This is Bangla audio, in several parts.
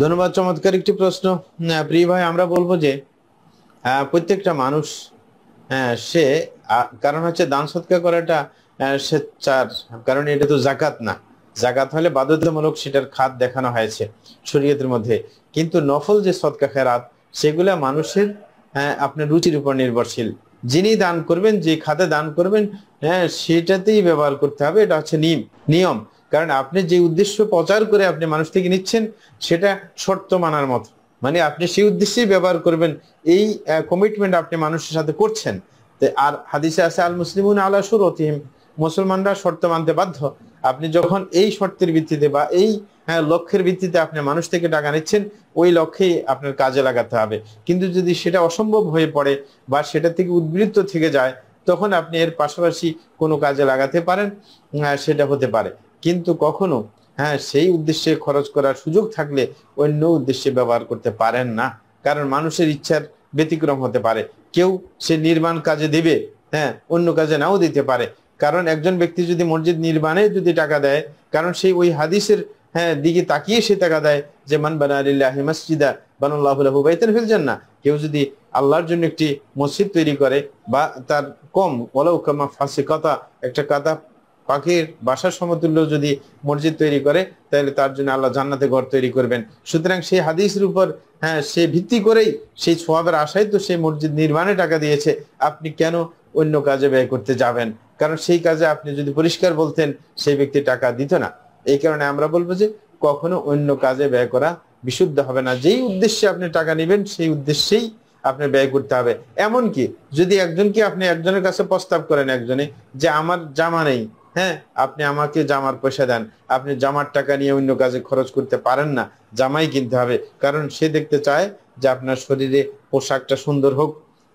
ধন্যবাদ চমৎকার একটি প্রশ্ন হ্যাঁ, প্রিয় ভাই আমরা বলবো যে হ্যাঁ, প্রত্যেকটা মানুষ হ্যাঁ, সে কারণ হচ্ছে দান সৎকার করাটা সে চার কারণ এটা তো জাকাত না জাকাত হলে বাধ্যতামূলক সেটার খাত দেখানো হয়েছে শরীয়তের মধ্যে কিন্তু নফল যে সৎকা খেরাত সেগুলা মানুষের আপনার রুচির উপর নির্ভরশীল যিনি দান করবেন যে খাতে দান করবেন হ্যাঁ সেটাতেই ব্যবহার করতে হবে এটা হচ্ছে নিয়ম কারণ আপনি যে উদ্দেশ্য প্রচার করে আপনি মানুষ থেকে নিচ্ছেন সেটা শর্ত মানার মতো মানে আপনি সেই উদ্দেশ্যেই ব্যবহার করবেন এই কমিটমেন্ট আপনি মানুষের সাথে করছেন আর হাদিসে আছে আল মুসলিমুন আল্লাহ অতিম মুসলমানরা শর্ত মানতে বাধ্য আপনি যখন এই শর্তের ভিত্তিতে বা এই হ্যাঁ, লক্ষ্যের ভিত্তিতে আপনি মানুষ থেকে টাকা নিচ্ছেন ওই লক্ষ্যেই আপনার কাজে লাগাতে হবে কিন্তু যদি সেটা অসম্ভব হয়ে পড়ে বা সেটা থেকে উদ্বৃত্ত থেকে যায় তখন আপনি এর পাশাপাশি কোনো কাজে লাগাতে পারেন সেটা হতে পারে কিন্তু কখনো হ্যাঁ সেই উদ্দেশ্যে খরচ করার সুযোগ থাকলে অন্য উদ্দেশ্যে ব্যবহার করতে পারেন না কারণ মানুষের ইচ্ছার ব্যতিক্রম হতে পারে কেউ সে নির্মাণ কাজে দেবে হ্যাঁ অন্য কাজে নাও দিতে পারে কারণ একজন ব্যক্তি যদি মসজিদ নির্মাণে যদি টাকা দেয় কারণ সেই ওই হাদিসের হ্যাঁ দিকে তাকিয়ে সে টাকা দেয় যে মান বানি মসজিদা বানুল্লাহুল্লাহু বাইতেন ফেলছেন না কেউ যদি আল্লাহর জন্য একটি মসজিদ তৈরি করে বা তার কম ওলাউ ফাঁসি কথা একটা কাতা পাখির বাসার সমতুল্য যদি মসজিদ তৈরি করে তাহলে তার জন্য আল্লাহ জান্নাতে ঘর তৈরি করবেন সুতরাং সেই হাদিসের উপর হ্যাঁ সে ভিত্তি করেই সেই সোয়াবের আশায় তো সেই মসজিদ নির্মাণে টাকা দিয়েছে আপনি কেন অন্য কাজে ব্যয় করতে যাবেন কারণ সেই কাজে আপনি যদি পরিষ্কার বলতেন সেই ব্যক্তি টাকা দিত না এই কারণে আমরা বলবো যে কখনো অন্য কাজে ব্যয় করা বিশুদ্ধ হবে না যেই উদ্দেশ্যে আপনি টাকা নেবেন সেই উদ্দেশ্যেই আপনি ব্যয় করতে হবে এমন কি যদি একজনকে আপনি একজনের কাছে প্রস্তাব করেন একজনে যে আমার জামা নেই হ্যাঁ আপনি আমাকে জামার পয়সা দেন আপনি জামার টাকা নিয়ে অন্য কাজে খরচ করতে পারেন না জামাই কিনতে হবে কারণ সে দেখতে চায় যে আপনার শরীরে পোশাকটা সুন্দর হোক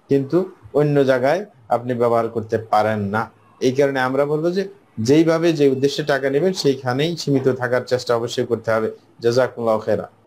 কিন্তু অন্য জায়গায় আপনি ব্যবহার করতে পারেন না এই কারণে আমরা বলবো যে যেইভাবে যে উদ্দেশ্যে টাকা নেবেন সেইখানেই সীমিত থাকার চেষ্টা অবশ্যই করতে হবে জাজাকুল্লাহ খেরা